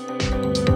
Música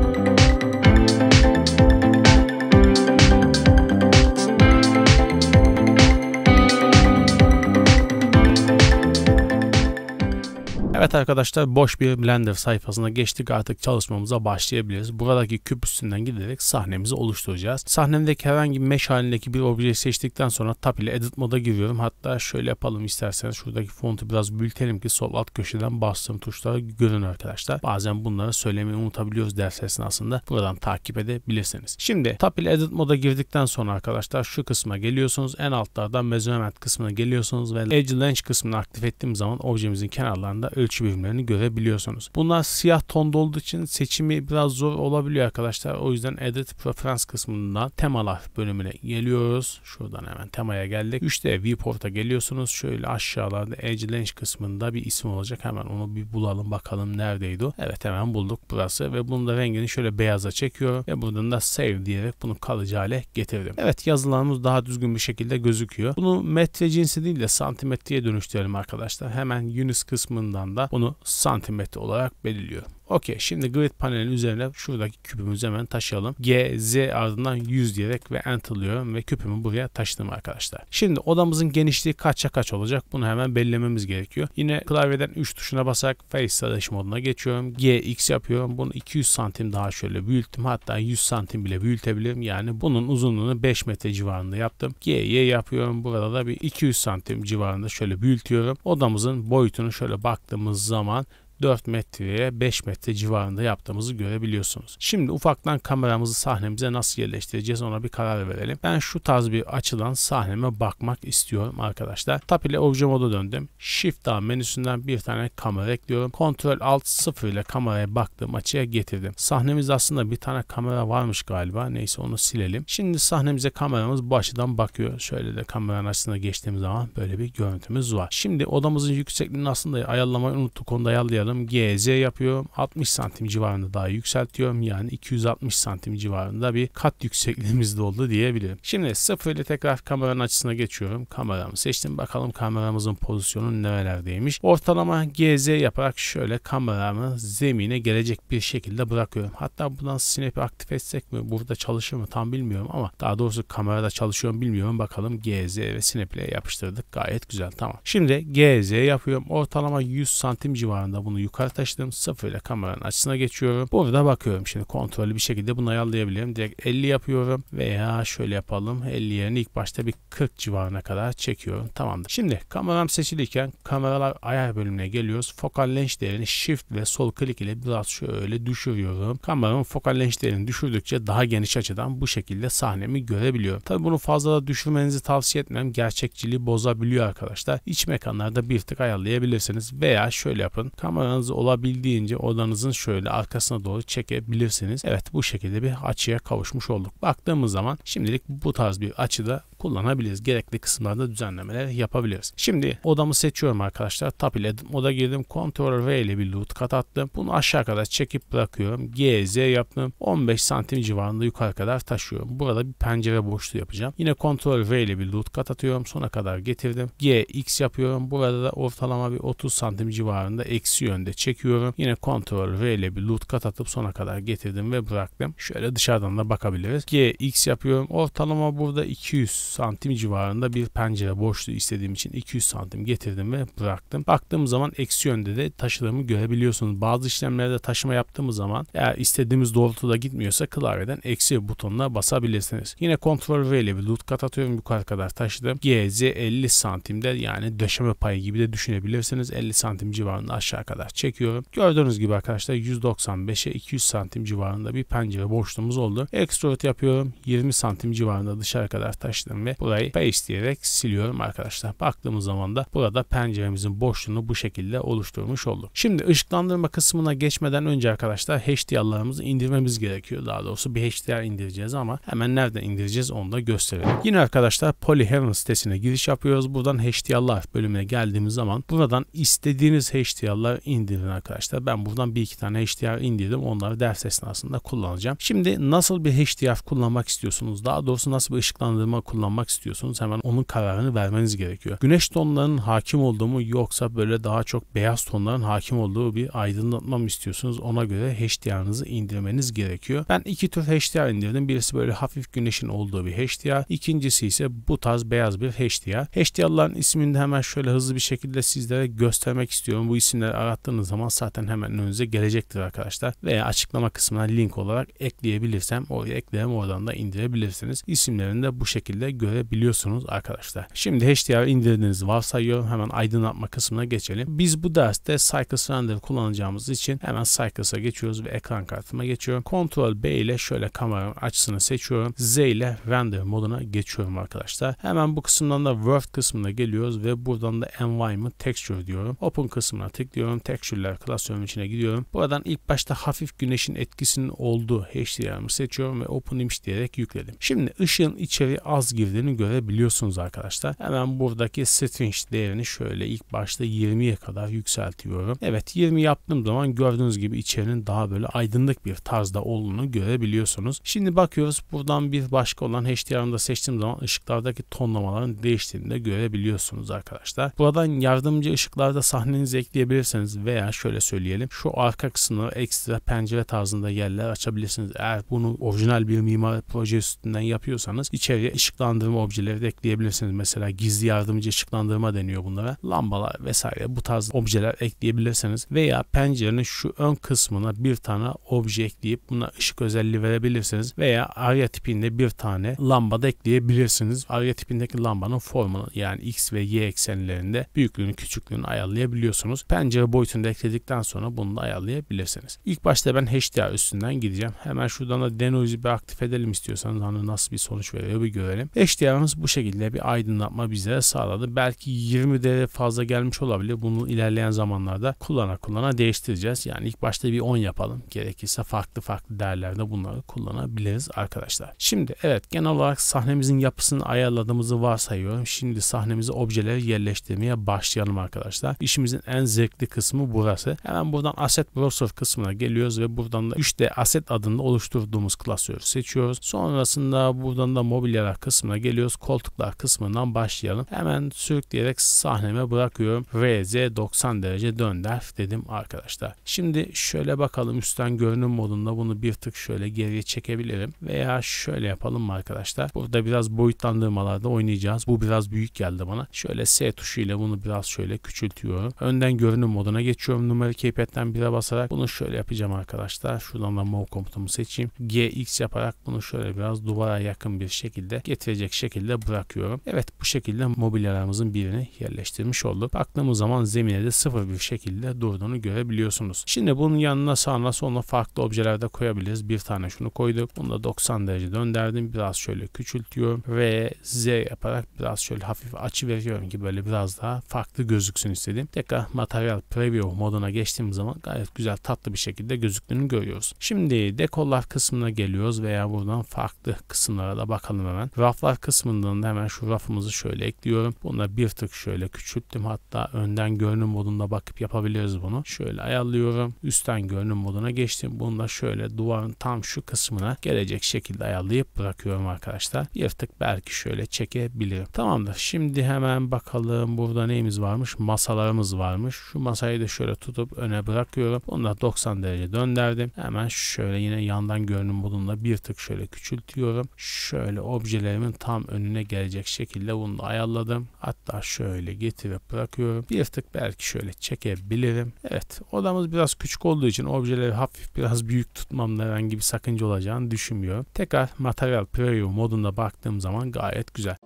Evet arkadaşlar boş bir Blender sayfasına geçtik artık çalışmamıza başlayabiliriz. Buradaki küp üstünden giderek sahnemizi oluşturacağız. Sahnemdeki herhangi bir mesh halindeki bir objeyi seçtikten sonra tab ile edit moda giriyorum. Hatta şöyle yapalım isterseniz şuradaki fontu biraz büyütelim ki sol alt köşeden bastığım tuşlara görün arkadaşlar. Bazen bunları söylemeyi unutabiliyoruz ders esnasında. Buradan takip edebilirsiniz. Şimdi tab ile edit moda girdikten sonra arkadaşlar şu kısma geliyorsunuz. En altlardan measurement kısmına geliyorsunuz ve edge length kısmını aktif ettiğim zaman objemizin kenarlarında ölçü birimlerini görebiliyorsunuz. Bunlar siyah tonda olduğu için seçimi biraz zor olabiliyor arkadaşlar. O yüzden Edit Preference kısmından temalar bölümüne geliyoruz. Şuradan hemen temaya geldik. 3D Viewport'a geliyorsunuz. Şöyle aşağılarda Edge Lens kısmında bir isim olacak. Hemen onu bir bulalım bakalım neredeydi Evet hemen bulduk burası ve bunun da rengini şöyle beyaza çekiyorum ve buradan da Save diyerek bunu kalıcı hale getirdim. Evet yazılarımız daha düzgün bir şekilde gözüküyor. Bunu metre cinsi değil de santimetreye dönüştürelim arkadaşlar. Hemen Unis kısmından da da bunu santimetre olarak belirliyor. Okey şimdi grid panelinin üzerine şuradaki küpümüzü hemen taşıyalım. GZ ardından 100 diyerek ve enterlıyorum ve küpümü buraya taşıdım arkadaşlar. Şimdi odamızın genişliği kaça kaç olacak bunu hemen belirlememiz gerekiyor. Yine klavyeden 3 tuşuna basarak face sadaş moduna geçiyorum. GX yapıyorum. Bunu 200 santim daha şöyle büyüttüm. Hatta 100 santim bile büyütebilirim. Yani bunun uzunluğunu 5 metre civarında yaptım. GY yapıyorum. Burada da bir 200 santim civarında şöyle büyütüyorum. Odamızın boyutunu şöyle baktığımız zaman 4 metreye 5 metre civarında yaptığımızı görebiliyorsunuz. Şimdi ufaktan kameramızı sahnemize nasıl yerleştireceğiz ona bir karar verelim. Ben şu tarz bir açıdan sahneme bakmak istiyorum arkadaşlar. Tap ile obje moda döndüm. Shift daha menüsünden bir tane kamera ekliyorum. Ctrl Alt 0 ile kameraya baktığım açıya getirdim. Sahnemiz aslında bir tane kamera varmış galiba. Neyse onu silelim. Şimdi sahnemize kameramız bu açıdan bakıyor. Şöyle de kameranın açısına geçtiğim zaman böyle bir görüntümüz var. Şimdi odamızın yüksekliğini aslında ayarlamayı unuttuk. Onu da ayarlayalım sanırım GZ yapıyor. 60 santim civarında daha yükseltiyorum. Yani 260 santim civarında bir kat yüksekliğimiz doldu diyebilirim. Şimdi sıfır ile tekrar kameranın açısına geçiyorum. Kameramı seçtim. Bakalım kameramızın pozisyonu nerelerdeymiş. Ortalama GZ yaparak şöyle kameramı zemine gelecek bir şekilde bırakıyorum. Hatta bundan Snap'i aktif etsek mi? Burada çalışır mı? Tam bilmiyorum ama daha doğrusu kamerada çalışıyor mu bilmiyorum. Bakalım GZ ve Snap'le yapıştırdık. Gayet güzel. Tamam. Şimdi GZ yapıyorum. Ortalama 100 santim civarında bunu bunu yukarı taşıdım. Sıfırla kameranın açısına geçiyorum. Burada bakıyorum şimdi kontrollü bir şekilde bunu ayarlayabilirim. Direkt 50 yapıyorum veya şöyle yapalım. 50 yerine ilk başta bir 40 civarına kadar çekiyorum. Tamamdır. Şimdi kameram seçilirken kameralar ayar bölümüne geliyoruz. Fokal lens değerini shift ve sol klik ile biraz şöyle düşürüyorum. Kameramın fokal lens değerini düşürdükçe daha geniş açıdan bu şekilde sahnemi görebiliyorum. Tabi bunu fazla da düşürmenizi tavsiye etmem. Gerçekçiliği bozabiliyor arkadaşlar. İç mekanlarda bir tık ayarlayabilirsiniz veya şöyle yapın. Kamera kafanızı olabildiğince odanızın şöyle arkasına doğru çekebilirsiniz. Evet bu şekilde bir açıya kavuşmuş olduk. Baktığımız zaman şimdilik bu tarz bir açıda kullanabiliriz. Gerekli kısımlarda düzenlemeler yapabiliriz. Şimdi odamı seçiyorum arkadaşlar. Tap ile oda girdim. Ctrl V ile bir loot kat attım. Bunu aşağı kadar çekip bırakıyorum. G, Z yaptım. 15 santim civarında yukarı kadar taşıyorum. Burada bir pencere boşluğu yapacağım. Yine Ctrl V ile bir loot kat atıyorum. Sona kadar getirdim. G, X yapıyorum. Burada da ortalama bir 30 santim civarında eksi yönde yönde çekiyorum. Yine Ctrl v ile bir loot kat atıp sona kadar getirdim ve bıraktım. Şöyle dışarıdan da bakabiliriz. G, X yapıyorum. Ortalama burada 200 santim civarında bir pencere boşluğu istediğim için 200 santim getirdim ve bıraktım. Baktığım zaman eksi yönde de taşıdığımı görebiliyorsunuz. Bazı işlemlerde taşıma yaptığımız zaman eğer istediğimiz doğrultuda gitmiyorsa klavyeden eksi butonuna basabilirsiniz. Yine Ctrl V ile bir loot kat atıyorum. Yukarı kadar taşıdım. z 50 santimde yani döşeme payı gibi de düşünebilirsiniz. 50 santim civarında aşağı kadar kadar çekiyorum. Gördüğünüz gibi arkadaşlar 195'e 200 santim civarında bir pencere boşluğumuz oldu. Extrude yapıyorum. 20 santim civarında dışarı kadar taşıdım ve burayı paste diyerek siliyorum arkadaşlar. Baktığımız zaman da burada penceremizin boşluğunu bu şekilde oluşturmuş olduk. Şimdi ışıklandırma kısmına geçmeden önce arkadaşlar HDR'larımızı indirmemiz gerekiyor. Daha doğrusu bir HDR indireceğiz ama hemen nereden indireceğiz onu da gösterelim. Yine arkadaşlar Polyheron sitesine giriş yapıyoruz. Buradan HDR'lar bölümüne geldiğimiz zaman buradan istediğiniz HDR'lar indireceğiz indirin arkadaşlar. Ben buradan bir iki tane HDR indirdim. Onları ders esnasında kullanacağım. Şimdi nasıl bir HDR kullanmak istiyorsunuz? Daha doğrusu nasıl bir ışıklandırma kullanmak istiyorsunuz? Hemen onun kararını vermeniz gerekiyor. Güneş tonlarının hakim olduğu mu yoksa böyle daha çok beyaz tonların hakim olduğu bir aydınlatma mı istiyorsunuz? Ona göre HDR'ınızı indirmeniz gerekiyor. Ben iki tür HDR indirdim. Birisi böyle hafif güneşin olduğu bir HDR. İkincisi ise bu tarz beyaz bir HDR. HDR'ların ismini hemen şöyle hızlı bir şekilde sizlere göstermek istiyorum. Bu isimleri arattığınızda yaptığınız zaman zaten hemen önünüze gelecektir arkadaşlar. Veya açıklama kısmına link olarak ekleyebilirsem o eklerim oradan da indirebilirsiniz. İsimlerini de bu şekilde görebiliyorsunuz arkadaşlar. Şimdi HDR indirdiğiniz varsayıyorum. Hemen aydınlatma kısmına geçelim. Biz bu derste Cycles Render kullanacağımız için hemen Cycles'a geçiyoruz ve ekran kartıma geçiyorum. Ctrl B ile şöyle kameranın açısını seçiyorum. Z ile render moduna geçiyorum arkadaşlar. Hemen bu kısımdan da Word kısmına geliyoruz ve buradan da Environment Texture diyorum. Open kısmına tıklıyorum. Texture'ler klasörümün içine gidiyorum. Buradan ilk başta hafif güneşin etkisinin olduğu HDR'ımı seçiyorum ve Open Image diyerek yükledim. Şimdi ışığın içeri az girdiğini görebiliyorsunuz arkadaşlar. Hemen buradaki String değerini şöyle ilk başta 20'ye kadar yükseltiyorum. Evet 20 yaptığım zaman gördüğünüz gibi içerinin daha böyle aydınlık bir tarzda olduğunu görebiliyorsunuz. Şimdi bakıyoruz buradan bir başka olan HDR'ını da seçtiğim zaman ışıklardaki tonlamaların değiştiğini de görebiliyorsunuz arkadaşlar. Buradan yardımcı ışıklarda sahnenizi ekleyebilirsiniz veya şöyle söyleyelim şu arka kısmına ekstra pencere tarzında yerler açabilirsiniz. Eğer bunu orijinal bir mimar proje üstünden yapıyorsanız içeriye ışıklandırma objeleri de ekleyebilirsiniz. Mesela gizli yardımcı ışıklandırma deniyor bunlara. Lambalar vesaire bu tarz objeler ekleyebilirsiniz veya pencerenin şu ön kısmına bir tane obje ekleyip buna ışık özelliği verebilirsiniz veya arya tipinde bir tane lamba da ekleyebilirsiniz. Arya tipindeki lambanın formunu yani X ve Y eksenlerinde büyüklüğünü küçüklüğünü ayarlayabiliyorsunuz. Pencere boy boyutunu ekledikten sonra bunu da ayarlayabilirsiniz. İlk başta ben HDR üstünden gideceğim. Hemen şuradan da denoise'i bir aktif edelim istiyorsanız hani nasıl bir sonuç veriyor bir görelim. HDR'ımız bu şekilde bir aydınlatma bize sağladı. Belki 20 derece fazla gelmiş olabilir. Bunu ilerleyen zamanlarda kullana kullana değiştireceğiz. Yani ilk başta bir 10 yapalım. Gerekirse farklı farklı değerlerde bunları kullanabiliriz arkadaşlar. Şimdi evet genel olarak sahnemizin yapısını ayarladığımızı varsayıyorum. Şimdi sahnemizi objeleri yerleştirmeye başlayalım arkadaşlar. İşimizin en zevkli kısmı kısmı burası. Hemen buradan Asset Browser kısmına geliyoruz ve buradan da 3D Asset adında oluşturduğumuz klasörü seçiyoruz. Sonrasında buradan da mobilyalar kısmına geliyoruz. Koltuklar kısmından başlayalım. Hemen sürükleyerek sahneme bırakıyorum. VZ 90 derece döndür dedim arkadaşlar. Şimdi şöyle bakalım üstten görünüm modunda bunu bir tık şöyle geriye çekebilirim. Veya şöyle yapalım mı arkadaşlar? Burada biraz boyutlandırmalarda oynayacağız. Bu biraz büyük geldi bana. Şöyle S tuşu ile bunu biraz şöyle küçültüyorum. Önden görünüm moduna geçiyorum numara keypad'den 1'e basarak bunu şöyle yapacağım arkadaşlar. Şuradan da move komutumu seçeyim. GX yaparak bunu şöyle biraz duvara yakın bir şekilde getirecek şekilde bırakıyorum. Evet bu şekilde mobilyalarımızın birini yerleştirmiş olduk. Baktığımız zaman zemine de sıfır bir şekilde durduğunu görebiliyorsunuz. Şimdi bunun yanına sağına soluna farklı objelerde koyabiliriz. Bir tane şunu koyduk. Bunu da 90 derece döndürdüm Biraz şöyle küçültüyorum ve Z yaparak biraz şöyle hafif açı veriyorum ki böyle biraz daha farklı gözüksün istedim. Tekrar material preview preview moduna geçtiğimiz zaman gayet güzel tatlı bir şekilde gözüktüğünü görüyoruz. Şimdi dekollar kısmına geliyoruz veya buradan farklı kısımlara da bakalım hemen. Raflar kısmından da hemen şu rafımızı şöyle ekliyorum. Bunu da bir tık şöyle küçülttüm. Hatta önden görünüm modunda bakıp yapabiliriz bunu. Şöyle ayarlıyorum. Üstten görünüm moduna geçtim. Bunu da şöyle duvarın tam şu kısmına gelecek şekilde ayarlayıp bırakıyorum arkadaşlar. Bir tık belki şöyle çekebilirim. Tamamdır. Şimdi hemen bakalım burada neyimiz varmış? Masalarımız varmış. Şu masayı da Şöyle tutup öne bırakıyorum. Bunu da 90 derece döndürdüm. Hemen şöyle yine yandan görünüm bulunla bir tık şöyle küçültüyorum. Şöyle objelerimin tam önüne gelecek şekilde bunu da ayarladım. Hatta şöyle getirip bırakıyorum. Bir tık belki şöyle çekebilirim. Evet odamız biraz küçük olduğu için objeleri hafif biraz büyük tutmamda herhangi bir sakınca olacağını düşünmüyorum. Tekrar Material Preview modunda baktığım zaman gayet güzel.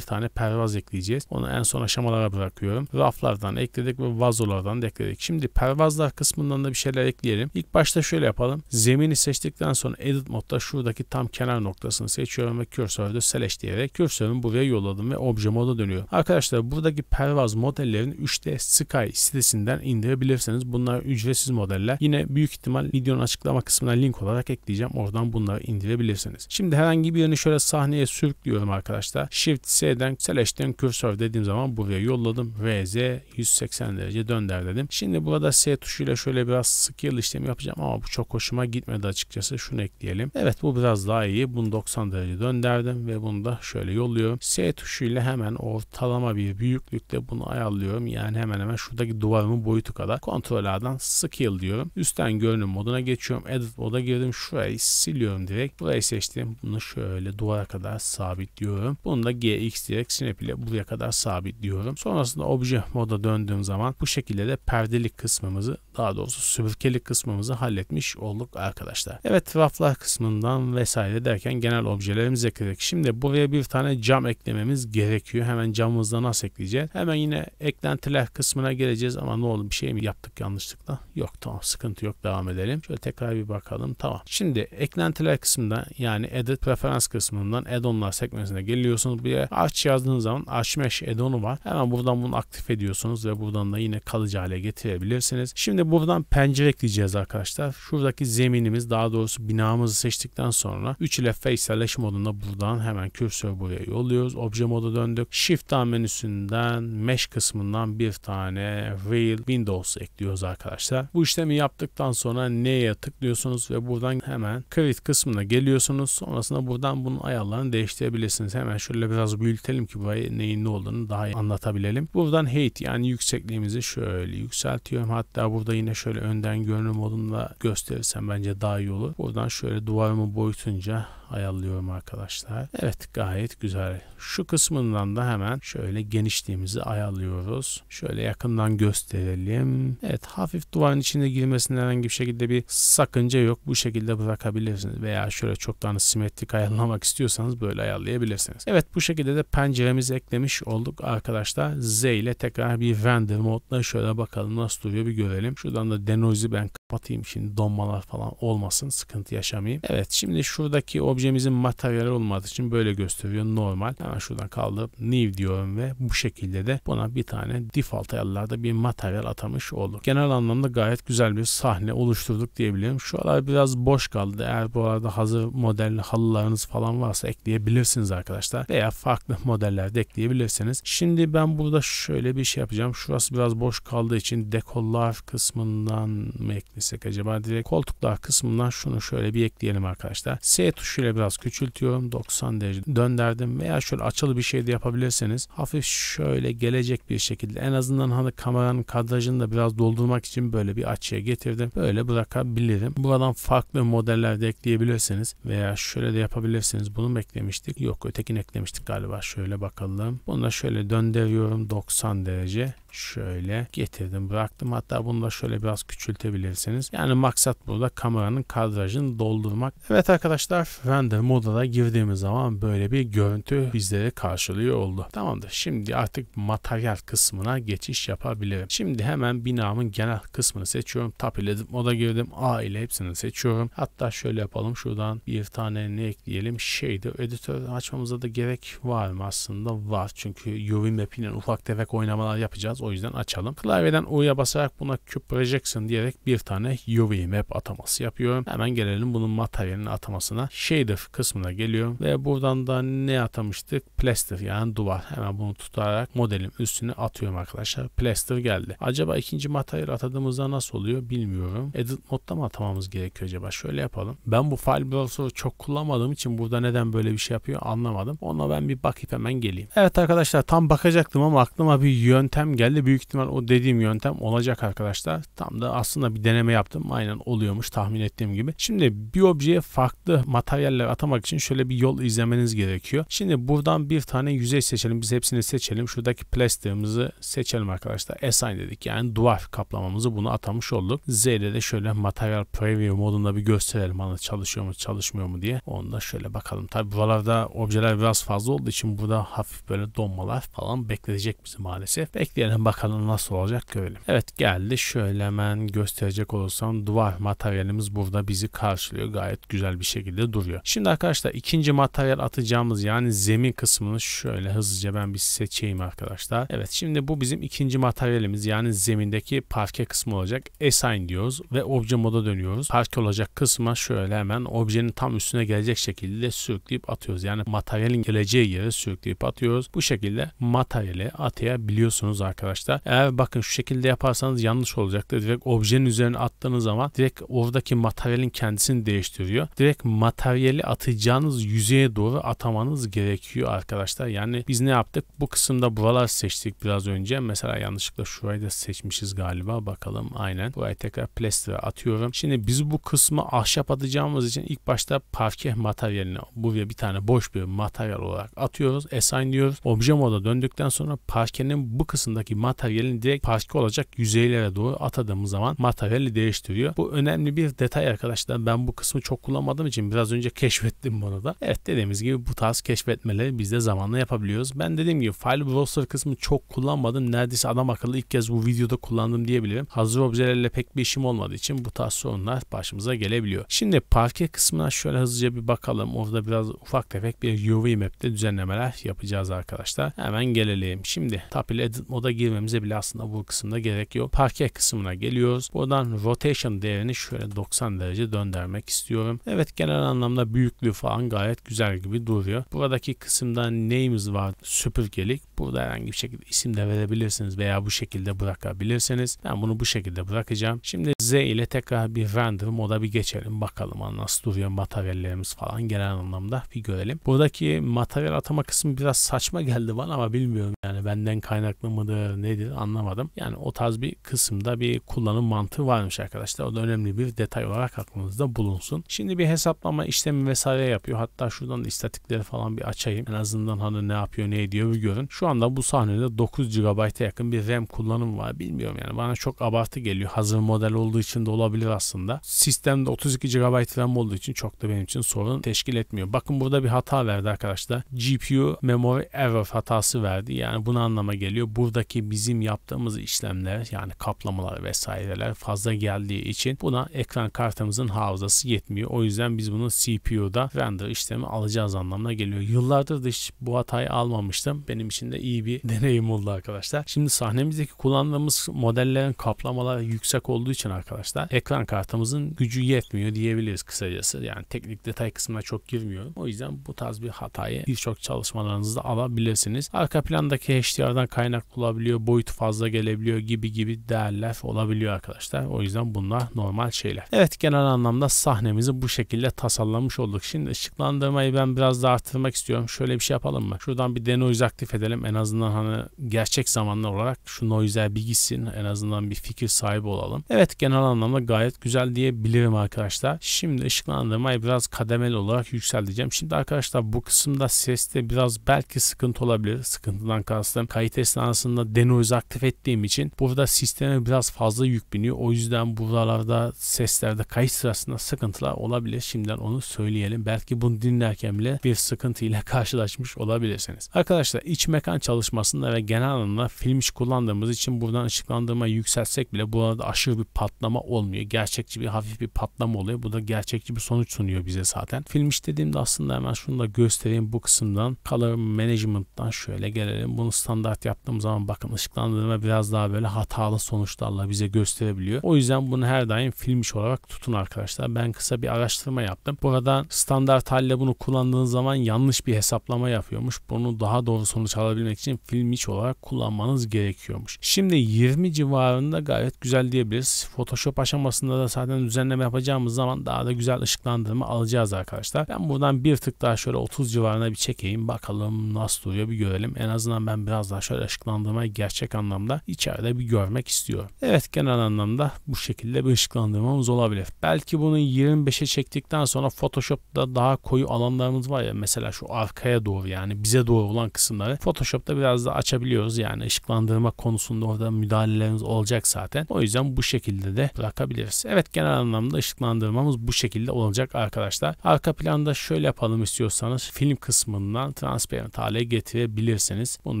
tane pervaz ekleyeceğiz. Onu en son aşamalara bırakıyorum. Raflardan ekledik ve vazolardan da ekledik. Şimdi pervazlar kısmından da bir şeyler ekleyelim. İlk başta şöyle yapalım. Zemini seçtikten sonra edit modda şuradaki tam kenar noktasını seçiyorum ve kürsörde select diyerek kürsörümü buraya yolladım ve obje moda dönüyor. Arkadaşlar buradaki pervaz modellerini 3D Sky sitesinden indirebilirsiniz. Bunlar ücretsiz modeller. Yine büyük ihtimal videonun açıklama kısmına link olarak ekleyeceğim. Oradan bunları indirebilirsiniz. Şimdi herhangi birini şöyle sahneye sürükliyorum arkadaşlar. Shift S V'den Select'ten kursör dediğim zaman buraya yolladım. VZ 180 derece dönder dedim. Şimdi burada S tuşuyla şöyle biraz scale işlemi yapacağım ama bu çok hoşuma gitmedi açıkçası. Şunu ekleyelim. Evet bu biraz daha iyi. Bunu 90 derece dönderdim ve bunu da şöyle yolluyorum. S tuşuyla hemen ortalama bir büyüklükte bunu ayarlıyorum. Yani hemen hemen şuradaki duvarımın boyutu kadar. Ctrl A'dan scale diyorum. Üstten görünüm moduna geçiyorum. Edit moda girdim. Şurayı siliyorum direkt. Burayı seçtim. Bunu şöyle duvara kadar sabitliyorum. Bunu da GX isteyerek sinep ile buraya kadar sabitliyorum. Sonrasında obje moda döndüğüm zaman bu şekilde de perdelik kısmımızı daha doğrusu sübürkeli kısmımızı halletmiş olduk arkadaşlar. Evet raflar kısmından vesaire derken genel objelerimiz ekledik. Şimdi buraya bir tane cam eklememiz gerekiyor. Hemen camımızda nasıl ekleyeceğiz? Hemen yine eklentiler kısmına geleceğiz ama ne oldu bir şey mi yaptık yanlışlıkla? Yok tamam sıkıntı yok devam edelim. Şöyle tekrar bir bakalım tamam. Şimdi eklentiler kısmından yani edit preferans kısmından add-on'lar sekmesine geliyorsunuz. Buraya aşçı yazdığınız zaman aşmeş edonu var. Hemen buradan bunu aktif ediyorsunuz ve buradan da yine kalıcı hale getirebilirsiniz. Şimdi buradan pencere ekleyeceğiz arkadaşlar. Şuradaki zeminimiz daha doğrusu binamızı seçtikten sonra 3 ile faceless modunda buradan hemen kürsörü buraya yolluyoruz. Obje moda döndük. Shift down menüsünden mesh kısmından bir tane real windows ekliyoruz arkadaşlar. Bu işlemi yaptıktan sonra neye tıklıyorsunuz ve buradan hemen create kısmına geliyorsunuz. Sonrasında buradan bunun ayarlarını değiştirebilirsiniz. Hemen şöyle biraz büyük yükseltelim ki bu neyin ne olduğunu daha iyi anlatabilelim. Buradan height yani yüksekliğimizi şöyle yükseltiyorum. Hatta burada yine şöyle önden görünüm modunda gösterirsem bence daha iyi olur. Buradan şöyle duvarımı boyutunca ayarlıyorum arkadaşlar. Evet gayet güzel. Şu kısmından da hemen şöyle genişliğimizi ayarlıyoruz. Şöyle yakından gösterelim. Evet hafif duvarın içinde girmesinde herhangi bir şekilde bir sakınca yok. Bu şekilde bırakabilirsiniz veya şöyle çok daha simetrik ayarlamak istiyorsanız böyle ayarlayabilirsiniz. Evet bu şekilde de penceremizi eklemiş olduk arkadaşlar. Z ile tekrar bir render modla şöyle bakalım nasıl duruyor bir görelim. Şuradan da denoise'i ben kapatayım şimdi donmalar falan olmasın sıkıntı yaşamayayım. Evet şimdi şuradaki objemizin materyali olmadığı için böyle gösteriyor normal. Hemen şuradan kaldırıp new diyorum ve bu şekilde de buna bir tane default ayarlarda bir materyal atamış olur. Genel anlamda gayet güzel bir sahne oluşturduk diyebilirim. Şu aralar biraz boş kaldı. Eğer bu arada hazır model halılarınız falan varsa ekleyebilirsiniz arkadaşlar. Veya farklı modellerde ekleyebilirsiniz. Şimdi ben burada şöyle bir şey yapacağım. Şurası biraz boş kaldığı için dekollar kısmından mı eklesek acaba? Direkt koltuklar kısmından şunu şöyle bir ekleyelim arkadaşlar. S tuşuyla biraz küçültüyorum. 90 derece döndürdüm veya şöyle açılı bir şey de yapabilirseniz hafif şöyle gelecek bir şekilde en azından hani kameranın kadrajını da biraz doldurmak için böyle bir açıya getirdim. Böyle bırakabilirim. Buradan farklı modeller de ekleyebilirsiniz veya şöyle de yapabilirsiniz. Bunu mu eklemiştik? Yok ötekini eklemiştik galiba. Şöyle bakalım. Bunu da şöyle döndürüyorum 90 derece. Şöyle getirdim bıraktım. Hatta bunu da şöyle biraz küçültebilirsiniz. Yani maksat burada kameranın kadrajını doldurmak. Evet arkadaşlar render moduna girdiğimiz zaman böyle bir görüntü bizleri karşılıyor oldu. Tamamdır. Şimdi artık materyal kısmına geçiş yapabilirim. Şimdi hemen binamın genel kısmını seçiyorum. Tap ile moda girdim. A ile hepsini seçiyorum. Hatta şöyle yapalım. Şuradan bir tane ne ekleyelim? Shader Editor açmamıza da gerek var mı? aslında var. Çünkü UV mapping ufak tefek oynamalar yapacağız. O yüzden açalım. Klavyeden U'ya basarak buna Cube Projection diyerek bir tane UV map ataması yapıyorum. Hemen gelelim bunun materyalinin atamasına. Shader kısmına geliyorum ve buradan da ne atamıştık? Plaster yani duvar. Hemen bunu tutarak modelin üstüne atıyorum arkadaşlar. Plaster geldi. Acaba ikinci materyal atadığımızda nasıl oluyor bilmiyorum. Edit modda mı atamamız gerekiyor acaba? Şöyle yapalım. Ben bu file browser'ı çok kullanmadığım için burada neden böyle bir şey yapıyor anlamadım. Ona ben bir bakayım bakıp hemen geleyim. Evet arkadaşlar tam bakacaktım ama aklıma bir yöntem geldi. Büyük ihtimal o dediğim yöntem olacak arkadaşlar. Tam da aslında bir deneme yaptım. Aynen oluyormuş tahmin ettiğim gibi. Şimdi bir objeye farklı materyaller atamak için şöyle bir yol izlemeniz gerekiyor. Şimdi buradan bir tane yüzey seçelim. Biz hepsini seçelim. Şuradaki plastiğimizi seçelim arkadaşlar. Assign dedik. Yani duvar kaplamamızı bunu atamış olduk. Z ile de şöyle materyal preview modunda bir gösterelim. Hani çalışıyor mu çalışmıyor mu diye. Onu da şöyle bakalım. Tabi buralarda objeler biraz fazla olduğu için yüzden burada hafif böyle donmalar falan bekletecek bizi maalesef. Bekleyelim bakalım nasıl olacak görelim. Evet geldi. Şöyle hemen gösterecek olursam duvar materyalimiz burada bizi karşılıyor. Gayet güzel bir şekilde duruyor. Şimdi arkadaşlar ikinci materyal atacağımız yani zemin kısmını şöyle hızlıca ben bir seçeyim arkadaşlar. Evet şimdi bu bizim ikinci materyalimiz yani zemindeki parke kısmı olacak. Assign diyoruz ve obje moda dönüyoruz. Parke olacak kısma şöyle hemen objenin tam üstüne gelecek şekilde sürükleyip atıyoruz. Yani materyalin geleceği yere sürükleyip atıyoruz. Bu şekilde materyali atayabiliyorsunuz arkadaşlar. Eğer bakın şu şekilde yaparsanız yanlış olacaktı Direkt objenin üzerine attığınız zaman direkt oradaki materyalin kendisini değiştiriyor. Direkt materyali atacağınız yüzeye doğru atamanız gerekiyor arkadaşlar. Yani biz ne yaptık? Bu kısımda buralar seçtik biraz önce. Mesela yanlışlıkla şurayı da seçmişiz galiba. Bakalım aynen. Burayı tekrar plastere atıyorum. Şimdi biz bu kısmı ahşap atacağımız için ilk başta parke materyalini buraya bir tane boş bir materyal olarak atıyorum diyoruz. Assign diyoruz. Obje moda döndükten sonra parkenin bu kısımdaki materyalin direkt parke olacak yüzeylere doğru atadığımız zaman materyali değiştiriyor. Bu önemli bir detay arkadaşlar. Ben bu kısmı çok kullanmadığım için biraz önce keşfettim bunu da. Evet dediğimiz gibi bu tarz keşfetmeleri biz de zamanla yapabiliyoruz. Ben dediğim gibi file browser kısmı çok kullanmadım. Neredeyse adam akıllı ilk kez bu videoda kullandım diyebilirim. Hazır objelerle pek bir işim olmadığı için bu tarz sorunlar başımıza gelebiliyor. Şimdi parke kısmına şöyle hızlıca bir bakalım. Orada biraz ufak tefek bir UV map'te düzenlemeler yapacağız arkadaşlar. Hemen gelelim. Şimdi Tapil Edit moda girmemize bile aslında bu kısımda gerek yok. Parke kısmına geliyoruz. Buradan Rotation değerini şöyle 90 derece döndürmek istiyorum. Evet genel anlamda büyüklüğü falan gayet güzel gibi duruyor. Buradaki kısımda neyimiz var? Süpürgelik. Burada herhangi bir şekilde isim de verebilirsiniz veya bu şekilde bırakabilirsiniz. Ben bunu bu şekilde bırakacağım. Şimdi Z ile tekrar bir render moda bir geçelim. Bakalım nasıl duruyor materyallerimiz falan genel anlamda bir görelim. Buradaki materyal atama kısmı kısmı biraz saçma geldi bana ama bilmiyorum yani benden kaynaklı mıdır nedir anlamadım. Yani o tarz bir kısımda bir kullanım mantığı varmış arkadaşlar. O da önemli bir detay olarak aklınızda bulunsun. Şimdi bir hesaplama işlemi vesaire yapıyor. Hatta şuradan istatikleri falan bir açayım. En azından hani ne yapıyor ne ediyor bir görün. Şu anda bu sahnede 9 GB'a yakın bir RAM kullanım var. Bilmiyorum yani bana çok abartı geliyor. Hazır model olduğu için de olabilir aslında. Sistemde 32 GB RAM olduğu için çok da benim için sorun teşkil etmiyor. Bakın burada bir hata verdi arkadaşlar. GPU şu memory error hatası verdi. Yani bunu anlama geliyor. Buradaki bizim yaptığımız işlemler yani kaplamalar vesaireler fazla geldiği için buna ekran kartımızın hafızası yetmiyor. O yüzden biz bunu CPU'da render işlemi alacağız anlamına geliyor. Yıllardır da hiç bu hatayı almamıştım. Benim için de iyi bir deneyim oldu arkadaşlar. Şimdi sahnemizdeki kullandığımız modellerin kaplamaları yüksek olduğu için arkadaşlar ekran kartımızın gücü yetmiyor diyebiliriz kısacası. Yani teknik detay kısmına çok girmiyorum. O yüzden bu tarz bir hatayı birçok çalışma çalışmalarınızda alabilirsiniz. Arka plandaki HDR'dan kaynak olabiliyor, boyut fazla gelebiliyor gibi gibi değerler olabiliyor arkadaşlar. O yüzden bunlar normal şeyler. Evet genel anlamda sahnemizi bu şekilde tasarlamış olduk. Şimdi ışıklandırmayı ben biraz daha arttırmak istiyorum. Şöyle bir şey yapalım mı? Şuradan bir denoise aktif edelim. En azından hani gerçek zamanlı olarak şu noise'ler bir gitsin. En azından bir fikir sahibi olalım. Evet genel anlamda gayet güzel diyebilirim arkadaşlar. Şimdi ışıklandırmayı biraz kademeli olarak yükselteceğim. Şimdi arkadaşlar bu kısımda seste bir biraz belki sıkıntı olabilir. Sıkıntıdan kastım kayıt esnasında denoiz aktif ettiğim için burada sisteme biraz fazla yük biniyor. O yüzden buralarda seslerde kayıt sırasında sıkıntılar olabilir. Şimdiden onu söyleyelim. Belki bunu dinlerken bile bir sıkıntıyla karşılaşmış olabilirsiniz. Arkadaşlar iç mekan çalışmasında ve genel anlamda film iç kullandığımız için buradan ışıklandırma yükseltsek bile burada aşırı bir patlama olmuyor. Gerçekçi bir hafif bir patlama oluyor. Bu da gerçekçi bir sonuç sunuyor bize zaten. Film iç dediğimde aslında hemen şunu da göstereyim bu kısımdan. Color Management'tan şöyle gelelim. Bunu standart yaptığım zaman bakın ışıklandırma biraz daha böyle hatalı sonuçlarla bize gösterebiliyor. O yüzden bunu her daim film olarak tutun arkadaşlar. Ben kısa bir araştırma yaptım. Buradan standart halle bunu kullandığın zaman yanlış bir hesaplama yapıyormuş. Bunu daha doğru sonuç alabilmek için film olarak kullanmanız gerekiyormuş. Şimdi 20 civarında gayet güzel diyebiliriz. Photoshop aşamasında da zaten düzenleme yapacağımız zaman daha da güzel ışıklandırma alacağız arkadaşlar. Ben buradan bir tık daha şöyle 30 civarına bir çekeyim. Bakalım nasıl duruyor bir görelim. En azından ben biraz daha şöyle ışıklandırmayı gerçek anlamda içeride bir görmek istiyorum. Evet genel anlamda bu şekilde bir ışıklandırmamız olabilir. Belki bunu 25'e çektikten sonra Photoshop'ta daha koyu alanlarımız var ya mesela şu arkaya doğru yani bize doğru olan kısımları Photoshop'ta biraz da açabiliyoruz. Yani ışıklandırma konusunda orada müdahalelerimiz olacak zaten. O yüzden bu şekilde de bırakabiliriz. Evet genel anlamda ışıklandırmamız bu şekilde olacak arkadaşlar. Arka planda şöyle yapalım istiyorsanız film kısmından transparent hale getirebilirsiniz. Bunu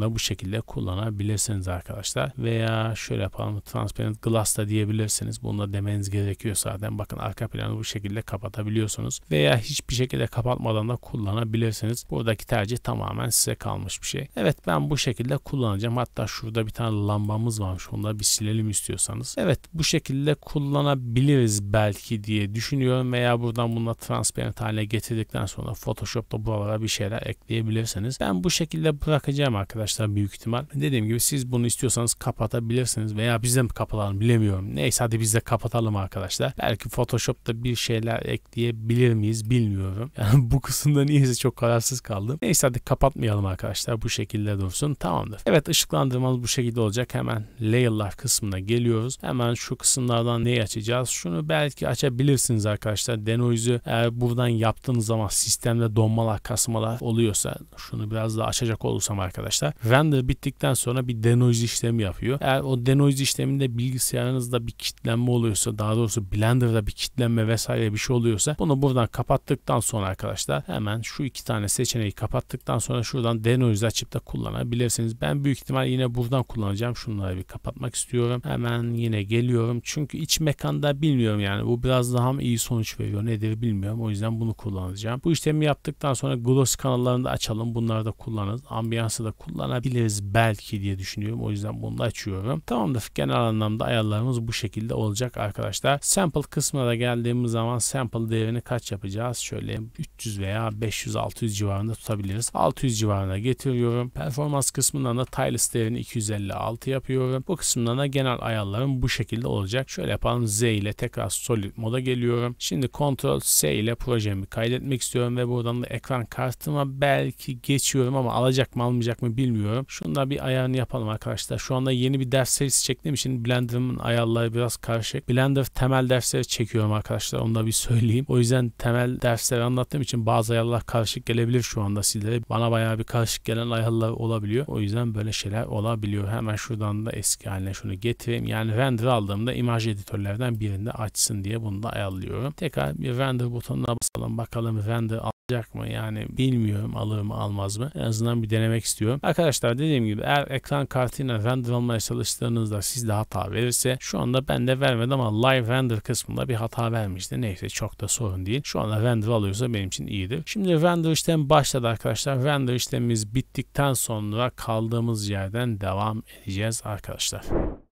da bu şekilde kullanabilirsiniz arkadaşlar. Veya şöyle yapalım transparent glass da diyebilirsiniz. Bunu da demeniz gerekiyor zaten. Bakın arka planı bu şekilde kapatabiliyorsunuz. Veya hiçbir şekilde kapatmadan da kullanabilirsiniz. Buradaki tercih tamamen size kalmış bir şey. Evet ben bu şekilde kullanacağım. Hatta şurada bir tane lambamız varmış. Onu da bir silelim istiyorsanız. Evet bu şekilde kullanabiliriz belki diye düşünüyorum. Veya buradan bunu transparent hale getirdikten sonra Photoshop'ta buralara bir şeyler ekleyebilirsiniz yapabilirsiniz. Ben bu şekilde bırakacağım arkadaşlar büyük ihtimal. Dediğim gibi siz bunu istiyorsanız kapatabilirsiniz veya biz de mi kapatalım bilemiyorum. Neyse hadi biz de kapatalım arkadaşlar. Belki Photoshop'ta bir şeyler ekleyebilir miyiz bilmiyorum. Yani bu kısımda niyeyse çok kararsız kaldım. Neyse hadi kapatmayalım arkadaşlar. Bu şekilde dursun. Tamamdır. Evet ışıklandırmamız bu şekilde olacak. Hemen layer'lar kısmına geliyoruz. Hemen şu kısımlardan neyi açacağız? Şunu belki açabilirsiniz arkadaşlar. Denoise'ü eğer buradan yaptığınız zaman sistemde donmalar kasmalar oluyorsa şunu biraz daha açacak olursam arkadaşlar. Render bittikten sonra bir denoise işlemi yapıyor. Eğer o denoise işleminde bilgisayarınızda bir kitlenme oluyorsa daha doğrusu Blender'da bir kitlenme vesaire bir şey oluyorsa bunu buradan kapattıktan sonra arkadaşlar hemen şu iki tane seçeneği kapattıktan sonra şuradan denoise açıp da kullanabilirsiniz. Ben büyük ihtimal yine buradan kullanacağım. Şunları bir kapatmak istiyorum. Hemen yine geliyorum. Çünkü iç mekanda bilmiyorum yani bu biraz daha mı iyi sonuç veriyor nedir bilmiyorum. O yüzden bunu kullanacağım. Bu işlemi yaptıktan sonra gloss kanallarını açalım bakalım. Bunları da kullanırız. Ambiyansı da kullanabiliriz belki diye düşünüyorum. O yüzden bunu da açıyorum. Tamamdır. Genel anlamda ayarlarımız bu şekilde olacak arkadaşlar. Sample kısmına da geldiğimiz zaman sample değerini kaç yapacağız? Şöyle 300 veya 500-600 civarında tutabiliriz. 600 civarına getiriyorum. Performans kısmından da Tiles değerini 256 yapıyorum. Bu kısımdan da genel ayarlarım bu şekilde olacak. Şöyle yapalım. Z ile tekrar Solid moda geliyorum. Şimdi Ctrl C ile projemi kaydetmek istiyorum ve buradan da ekran kartıma belki ki geçiyorum ama alacak mı almayacak mı bilmiyorum. Şunu da bir ayarını yapalım arkadaşlar. Şu anda yeni bir ders serisi çektiğim için Blender'ımın ayarları biraz karışık. Blender temel dersleri çekiyorum arkadaşlar. Onu da bir söyleyeyim. O yüzden temel dersleri anlattığım için bazı ayarlar karışık gelebilir şu anda sizlere. Bana bayağı bir karışık gelen ayarlar olabiliyor. O yüzden böyle şeyler olabiliyor. Hemen şuradan da eski haline şunu getireyim. Yani render aldığımda imaj editörlerden birinde açsın diye bunu da ayarlıyorum. Tekrar bir render butonuna basalım. Bakalım render alacak mı? Yani bilmiyorum alır mı mı almaz mı? En azından bir denemek istiyorum. Arkadaşlar dediğim gibi eğer ekran kartıyla render almaya çalıştığınızda sizde hata verirse şu anda ben de vermedim ama live render kısmında bir hata vermişti. Neyse çok da sorun değil. Şu anda render alıyorsa benim için iyidir. Şimdi render işlem başladı arkadaşlar. Render işlemimiz bittikten sonra kaldığımız yerden devam edeceğiz arkadaşlar.